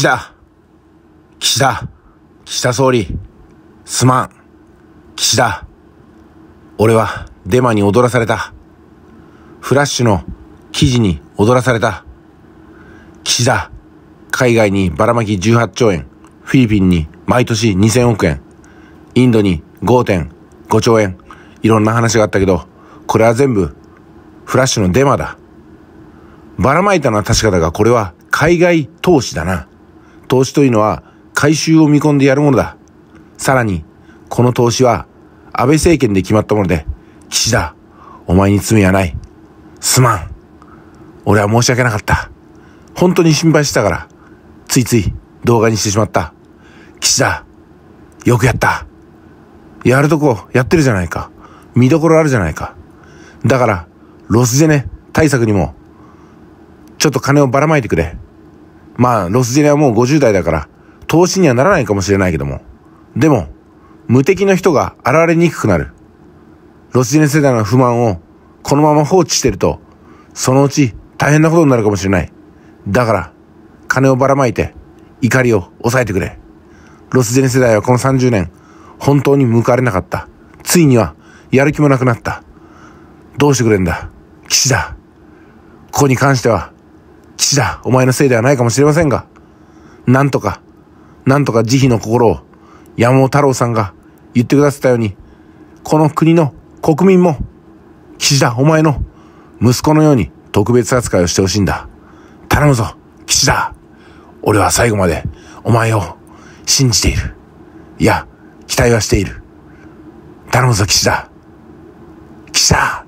岸田、岸田、岸田総理、すまん、岸田。俺はデマに踊らされた。フラッシュの記事に踊らされた。岸田、海外にばらまき18兆円、フィリピンに毎年2000億円、インドに5.5兆円、いろんな話があったけど、これは全部フラッシュのデマだ。ばらまいたのは確かだが、これは海外投資だな。投資というのは回収を見込んでやるものだ。さらに、この投資は安倍政権で決まったもので、岸田、お前に罪はない。すまん。俺は申し訳なかった。本当に心配したから、ついつい動画にしてしまった。岸田、よくやった。やるとこやってるじゃないか。見どころあるじゃないか。だから、ロスジェネ対策にも、ちょっと金をばらまいてくれ。まあ、ロスジェネはもう50代だから、投資にはならないかもしれないけども。でも、無敵の人が現れにくくなる。ロスジェネ世代の不満を、このまま放置してると、そのうち大変なことになるかもしれない。だから、金をばらまいて、怒りを抑えてくれ。ロスジェネ世代はこの30年、本当に報われなかった。ついには、やる気もなくなった。どうしてくれんだ士だ。ここに関しては、士だ、お前のせいではないかもしれませんが、なんとか、なんとか慈悲の心を山尾太郎さんが言ってくださったように、この国の国民も、岸田、お前の息子のように特別扱いをしてほしいんだ。頼むぞ、岸田。俺は最後までお前を信じている。いや、期待はしている。頼むぞ、岸田岸田